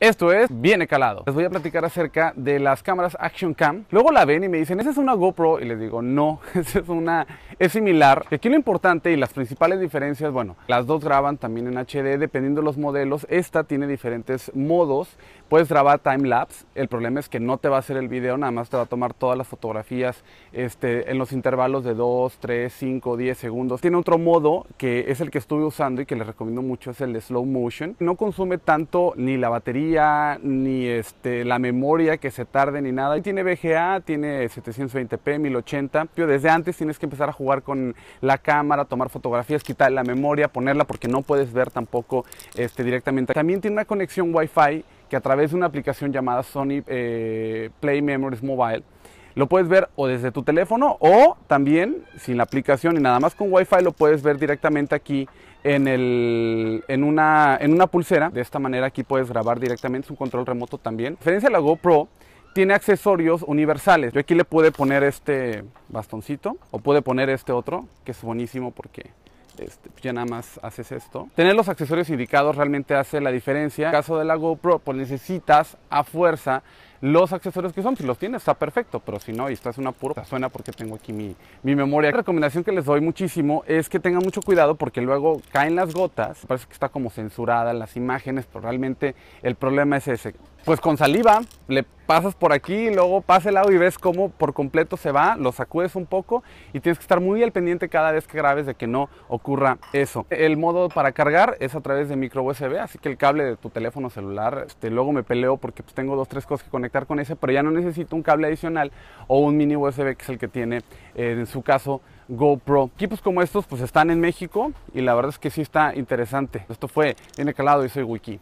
Esto es Viene Calado. Les voy a platicar acerca de las cámaras Action Cam. Luego la ven y me dicen, ¿esa es una GoPro? Y les digo, no, esa es una, es similar. Aquí lo importante y las principales diferencias, bueno, las dos graban también en HD dependiendo de los modelos. Esta tiene diferentes modos. Puedes grabar time lapse. El problema es que no te va a hacer el video, nada más te va a tomar todas las fotografías este, en los intervalos de 2, 3, 5, 10 segundos. Tiene otro modo que es el que estuve usando y que les recomiendo mucho, es el de slow motion. No consume tanto ni la batería ni este, la memoria que se tarde, ni nada. tiene BGA, tiene 720p, 1080. Pero desde antes tienes que empezar a jugar con la cámara, tomar fotografías, quitar la memoria, ponerla porque no puedes ver tampoco este, directamente. También tiene una conexión Wi-Fi que a través de una aplicación llamada Sony eh, Play Memories Mobile lo puedes ver o desde tu teléfono o también sin la aplicación y nada más con Wi-Fi lo puedes ver directamente aquí en, el, en, una, en una pulsera. De esta manera aquí puedes grabar directamente, es un control remoto también. A diferencia de la GoPro, tiene accesorios universales. Yo aquí le pude poner este bastoncito o puede poner este otro, que es buenísimo porque este, pues ya nada más haces esto. Tener los accesorios indicados realmente hace la diferencia. En el caso de la GoPro, pues necesitas a fuerza los accesorios que son. Si los tienes, está perfecto, pero si no y estás una un apuro, pues suena porque tengo aquí mi, mi memoria. La recomendación que les doy muchísimo es que tengan mucho cuidado porque luego caen las gotas. Parece que está como censurada las imágenes, pero realmente el problema es ese pues con saliva le pasas por aquí, y luego el lado y ves cómo por completo se va, lo sacudes un poco y tienes que estar muy al pendiente cada vez que grabes de que no ocurra eso. El modo para cargar es a través de micro USB, así que el cable de tu teléfono celular, este, luego me peleo porque pues, tengo dos, tres cosas que conectar con ese, pero ya no necesito un cable adicional o un mini USB que es el que tiene eh, en su caso GoPro. Equipos como estos pues están en México y la verdad es que sí está interesante. Esto fue el Calado y soy Wiki.